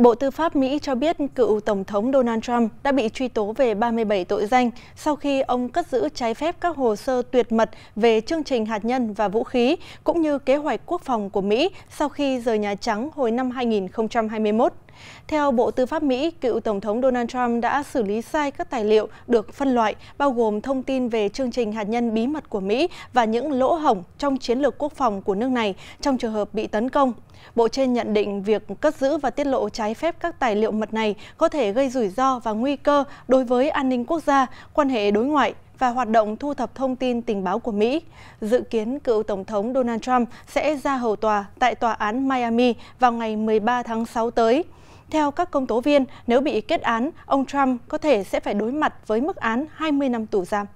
Bộ Tư pháp Mỹ cho biết cựu Tổng thống Donald Trump đã bị truy tố về 37 tội danh sau khi ông cất giữ trái phép các hồ sơ tuyệt mật về chương trình hạt nhân và vũ khí, cũng như kế hoạch quốc phòng của Mỹ sau khi rời Nhà Trắng hồi năm 2021. Theo Bộ Tư pháp Mỹ, cựu Tổng thống Donald Trump đã xử lý sai các tài liệu được phân loại, bao gồm thông tin về chương trình hạt nhân bí mật của Mỹ và những lỗ hổng trong chiến lược quốc phòng của nước này trong trường hợp bị tấn công. Bộ trên nhận định việc cất giữ và tiết lộ trái phép các tài liệu mật này có thể gây rủi ro và nguy cơ đối với an ninh quốc gia, quan hệ đối ngoại và hoạt động thu thập thông tin tình báo của Mỹ. Dự kiến cựu Tổng thống Donald Trump sẽ ra hầu tòa tại tòa án Miami vào ngày 13 tháng 6 tới. Theo các công tố viên, nếu bị kết án, ông Trump có thể sẽ phải đối mặt với mức án 20 năm tù giam.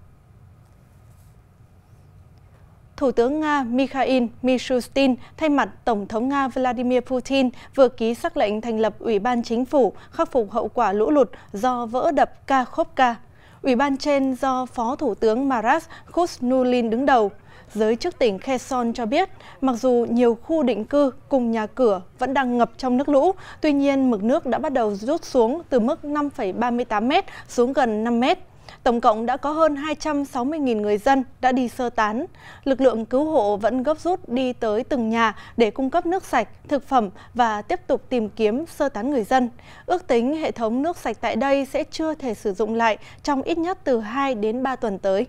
Thủ tướng Nga Mikhail Mishustin thay mặt Tổng thống Nga Vladimir Putin vừa ký sắc lệnh thành lập Ủy ban Chính phủ khắc phục hậu quả lũ lụt do vỡ đập Kakhovka. Ủy ban trên do Phó Thủ tướng Maras Khusnulin đứng đầu giới chức tỉnh Kherson cho biết, mặc dù nhiều khu định cư cùng nhà cửa vẫn đang ngập trong nước lũ, tuy nhiên mực nước đã bắt đầu rút xuống từ mức 5,38m xuống gần 5m. Tổng cộng đã có hơn 260.000 người dân đã đi sơ tán. Lực lượng cứu hộ vẫn gấp rút đi tới từng nhà để cung cấp nước sạch, thực phẩm và tiếp tục tìm kiếm sơ tán người dân. Ước tính hệ thống nước sạch tại đây sẽ chưa thể sử dụng lại trong ít nhất từ 2 đến 3 tuần tới.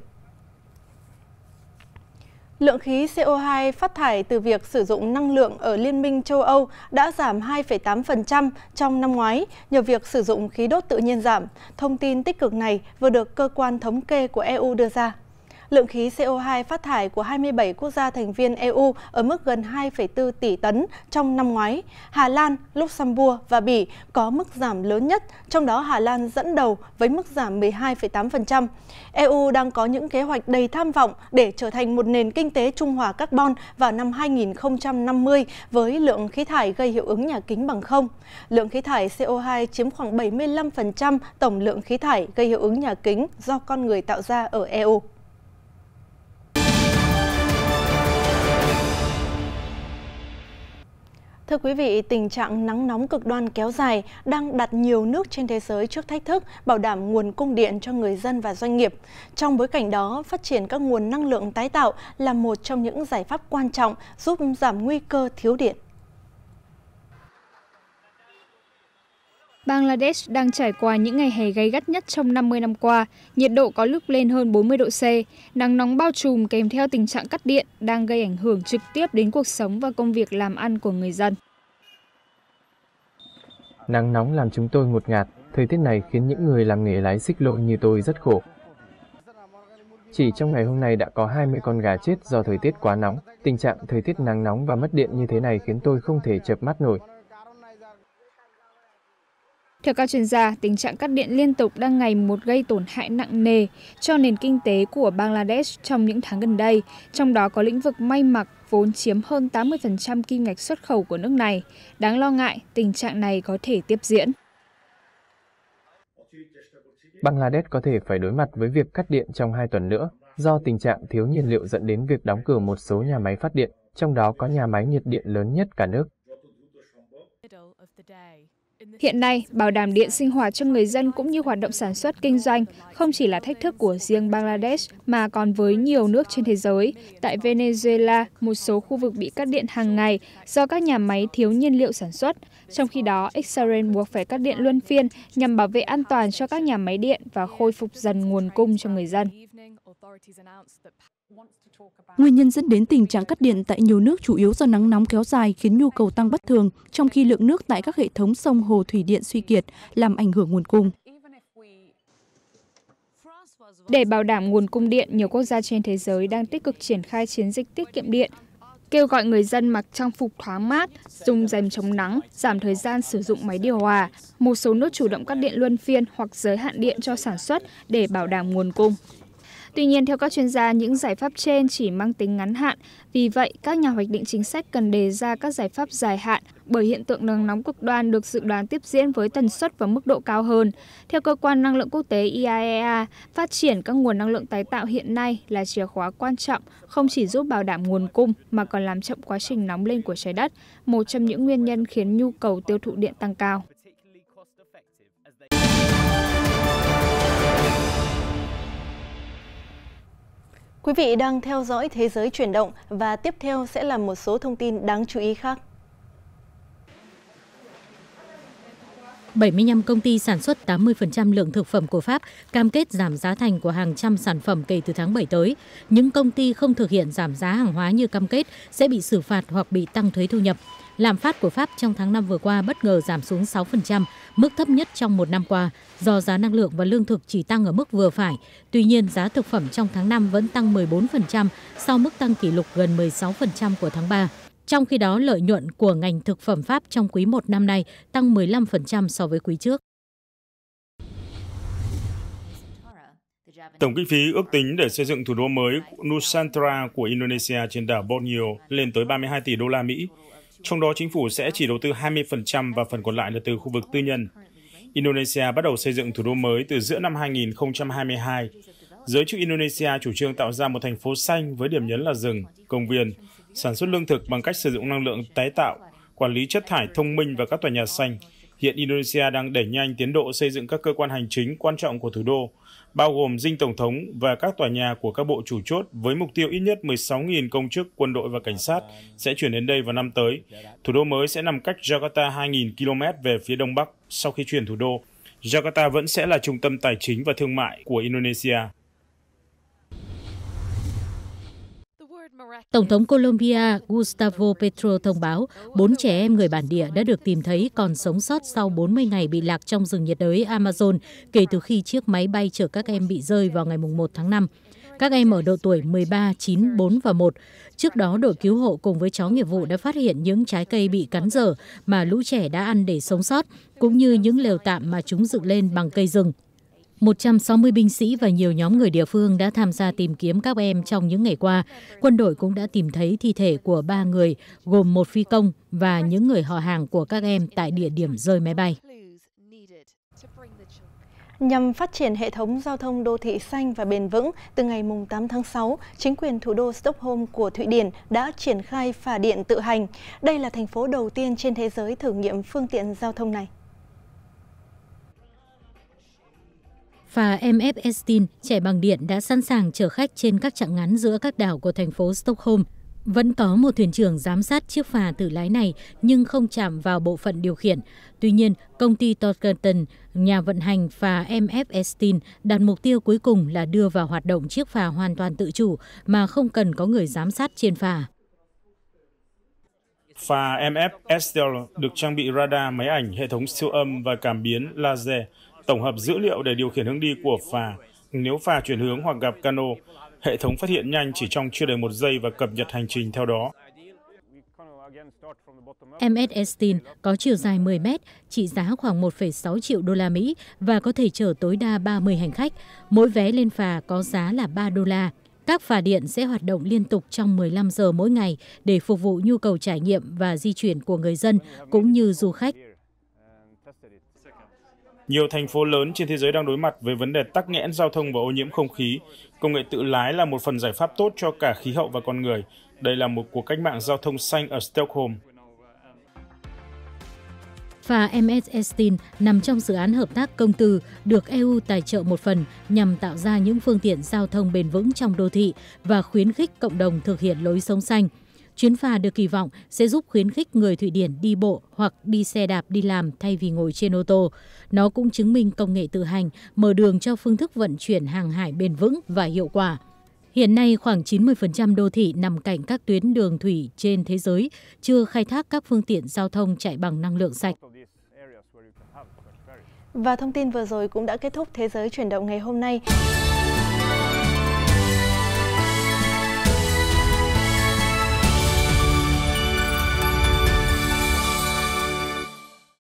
Lượng khí CO2 phát thải từ việc sử dụng năng lượng ở Liên minh châu Âu đã giảm 2,8% trong năm ngoái nhờ việc sử dụng khí đốt tự nhiên giảm. Thông tin tích cực này vừa được cơ quan thống kê của EU đưa ra lượng khí CO2 phát thải của 27 quốc gia thành viên EU ở mức gần 2,4 tỷ tấn trong năm ngoái. Hà Lan, Luxembourg và Bỉ có mức giảm lớn nhất, trong đó Hà Lan dẫn đầu với mức giảm 12,8%. EU đang có những kế hoạch đầy tham vọng để trở thành một nền kinh tế trung hòa carbon vào năm 2050 với lượng khí thải gây hiệu ứng nhà kính bằng không. Lượng khí thải CO2 chiếm khoảng 75% tổng lượng khí thải gây hiệu ứng nhà kính do con người tạo ra ở EU. Thưa quý vị, tình trạng nắng nóng cực đoan kéo dài đang đặt nhiều nước trên thế giới trước thách thức bảo đảm nguồn cung điện cho người dân và doanh nghiệp. Trong bối cảnh đó, phát triển các nguồn năng lượng tái tạo là một trong những giải pháp quan trọng giúp giảm nguy cơ thiếu điện. Bangladesh đang trải qua những ngày hè gay gắt nhất trong 50 năm qua, nhiệt độ có lúc lên hơn 40 độ C, nắng nóng bao trùm kèm theo tình trạng cắt điện đang gây ảnh hưởng trực tiếp đến cuộc sống và công việc làm ăn của người dân. Nắng nóng làm chúng tôi ngột ngạt, thời tiết này khiến những người làm nghề lái xích lộ như tôi rất khổ. Chỉ trong ngày hôm nay đã có 20 con gà chết do thời tiết quá nóng. Tình trạng thời tiết nắng nóng và mất điện như thế này khiến tôi không thể chợp mắt nổi. Theo các chuyên gia, tình trạng cắt điện liên tục đang ngày một gây tổn hại nặng nề cho nền kinh tế của Bangladesh trong những tháng gần đây, trong đó có lĩnh vực may mặc vốn chiếm hơn 80% kim ngạch xuất khẩu của nước này. Đáng lo ngại, tình trạng này có thể tiếp diễn. Bangladesh có thể phải đối mặt với việc cắt điện trong hai tuần nữa do tình trạng thiếu nhiên liệu dẫn đến việc đóng cửa một số nhà máy phát điện, trong đó có nhà máy nhiệt điện lớn nhất cả nước. Hiện nay, bảo đảm điện sinh hoạt cho người dân cũng như hoạt động sản xuất kinh doanh không chỉ là thách thức của riêng Bangladesh mà còn với nhiều nước trên thế giới. Tại Venezuela, một số khu vực bị cắt điện hàng ngày do các nhà máy thiếu nhiên liệu sản xuất. Trong khi đó, Israel buộc phải cắt điện luân phiên nhằm bảo vệ an toàn cho các nhà máy điện và khôi phục dần nguồn cung cho người dân. Nguyên nhân dẫn đến tình trạng cắt điện tại nhiều nước chủ yếu do nắng nóng kéo dài khiến nhu cầu tăng bất thường, trong khi lượng nước tại các hệ thống sông hồ thủy điện suy kiệt, làm ảnh hưởng nguồn cung. Để bảo đảm nguồn cung điện, nhiều quốc gia trên thế giới đang tích cực triển khai chiến dịch tiết kiệm điện, kêu gọi người dân mặc trang phục thoáng mát, dùng rèm chống nắng, giảm thời gian sử dụng máy điều hòa. Một số nước chủ động cắt điện luân phiên hoặc giới hạn điện cho sản xuất để bảo đảm nguồn cung. Tuy nhiên, theo các chuyên gia, những giải pháp trên chỉ mang tính ngắn hạn. Vì vậy, các nhà hoạch định chính sách cần đề ra các giải pháp dài hạn bởi hiện tượng nắng nóng cực đoan được dự đoán tiếp diễn với tần suất và mức độ cao hơn. Theo cơ quan năng lượng quốc tế IAEA, e phát triển các nguồn năng lượng tái tạo hiện nay là chìa khóa quan trọng, không chỉ giúp bảo đảm nguồn cung mà còn làm chậm quá trình nóng lên của trái đất, một trong những nguyên nhân khiến nhu cầu tiêu thụ điện tăng cao. Quý vị đang theo dõi Thế giới chuyển động và tiếp theo sẽ là một số thông tin đáng chú ý khác. 75 công ty sản xuất 80% lượng thực phẩm của Pháp cam kết giảm giá thành của hàng trăm sản phẩm kể từ tháng 7 tới. Những công ty không thực hiện giảm giá hàng hóa như cam kết sẽ bị xử phạt hoặc bị tăng thuế thu nhập. Lạm phát của Pháp trong tháng 5 vừa qua bất ngờ giảm xuống 6%, mức thấp nhất trong một năm qua, do giá năng lượng và lương thực chỉ tăng ở mức vừa phải. Tuy nhiên, giá thực phẩm trong tháng 5 vẫn tăng 14% sau mức tăng kỷ lục gần 16% của tháng 3. Trong khi đó, lợi nhuận của ngành thực phẩm Pháp trong quý 1 năm nay tăng 15% so với quý trước. Tổng kinh phí ước tính để xây dựng thủ đô mới Nusantara của Indonesia trên đảo Borneo lên tới 32 tỷ đô la Mỹ trong đó chính phủ sẽ chỉ đầu tư 20% và phần còn lại là từ khu vực tư nhân. Indonesia bắt đầu xây dựng thủ đô mới từ giữa năm 2022. Giới chức Indonesia chủ trương tạo ra một thành phố xanh với điểm nhấn là rừng, công viên, sản xuất lương thực bằng cách sử dụng năng lượng tái tạo, quản lý chất thải thông minh và các tòa nhà xanh, Hiện Indonesia đang đẩy nhanh tiến độ xây dựng các cơ quan hành chính quan trọng của thủ đô, bao gồm dinh tổng thống và các tòa nhà của các bộ chủ chốt với mục tiêu ít nhất 16.000 công chức, quân đội và cảnh sát sẽ chuyển đến đây vào năm tới. Thủ đô mới sẽ nằm cách Jakarta 2.000 km về phía đông bắc sau khi chuyển thủ đô. Jakarta vẫn sẽ là trung tâm tài chính và thương mại của Indonesia. Tổng thống Colombia Gustavo Petro thông báo bốn trẻ em người bản địa đã được tìm thấy còn sống sót sau 40 ngày bị lạc trong rừng nhiệt đới Amazon kể từ khi chiếc máy bay chở các em bị rơi vào ngày 1 tháng 5. Các em ở độ tuổi 13, 9, 4 và 1. Trước đó, đội cứu hộ cùng với chó nghiệp vụ đã phát hiện những trái cây bị cắn dở mà lũ trẻ đã ăn để sống sót, cũng như những lều tạm mà chúng dựng lên bằng cây rừng. 160 binh sĩ và nhiều nhóm người địa phương đã tham gia tìm kiếm các em trong những ngày qua. Quân đội cũng đã tìm thấy thi thể của ba người, gồm một phi công và những người họ hàng của các em tại địa điểm rơi máy bay. Nhằm phát triển hệ thống giao thông đô thị xanh và bền vững, từ ngày 8 tháng 6, chính quyền thủ đô Stockholm của Thụy Điển đã triển khai phà điện tự hành. Đây là thành phố đầu tiên trên thế giới thử nghiệm phương tiện giao thông này. phà ms estin chạy bằng điện đã sẵn sàng chở khách trên các chặng ngắn giữa các đảo của thành phố stockholm vẫn có một thuyền trưởng giám sát chiếc phà tự lái này nhưng không chạm vào bộ phận điều khiển. Tuy nhiên, công ty Torkerton, nhà vận hành phà MF Estin, đặt mục tiêu cuối cùng là đưa vào hoạt động chiếc phà hoàn toàn tự chủ mà không cần có người giám sát trên phà. Phà MF Estel được trang bị radar máy ảnh, hệ thống siêu âm và cảm biến laser tổng hợp dữ liệu để điều khiển hướng đi của phà. Nếu phà chuyển hướng hoặc gặp cano, hệ thống phát hiện nhanh chỉ trong chưa đầy một giây và cập nhật hành trình theo đó. MS Estin có chiều dài 10 mét, trị giá khoảng 1,6 triệu đô la Mỹ và có thể chở tối đa 30 hành khách. Mỗi vé lên phà có giá là 3 đô la. Các phà điện sẽ hoạt động liên tục trong 15 giờ mỗi ngày để phục vụ nhu cầu trải nghiệm và di chuyển của người dân cũng như du khách. Nhiều thành phố lớn trên thế giới đang đối mặt với vấn đề tắc nghẽn giao thông và ô nhiễm không khí. Công nghệ tự lái là một phần giải pháp tốt cho cả khí hậu và con người. Đây là một cuộc cách mạng giao thông xanh ở Stockholm. Phà MS Estin nằm trong dự án hợp tác công tư được EU tài trợ một phần nhằm tạo ra những phương tiện giao thông bền vững trong đô thị và khuyến khích cộng đồng thực hiện lối sống xanh chuyến phà được kỳ vọng sẽ giúp khuyến khích người thụy điển đi bộ hoặc đi xe đạp đi làm thay vì ngồi trên ô tô nó cũng chứng minh công nghệ tự hành mở đường cho phương thức vận chuyển hàng hải bền vững và hiệu quả Hiện nay khoảng 90% đô thị nằm cạnh các tuyến đường thủy trên thế giới chưa khai thác các phương tiện giao thông chạy bằng năng lượng sạch. Và thông tin vừa rồi cũng đã kết thúc Thế giới chuyển động ngày hôm nay.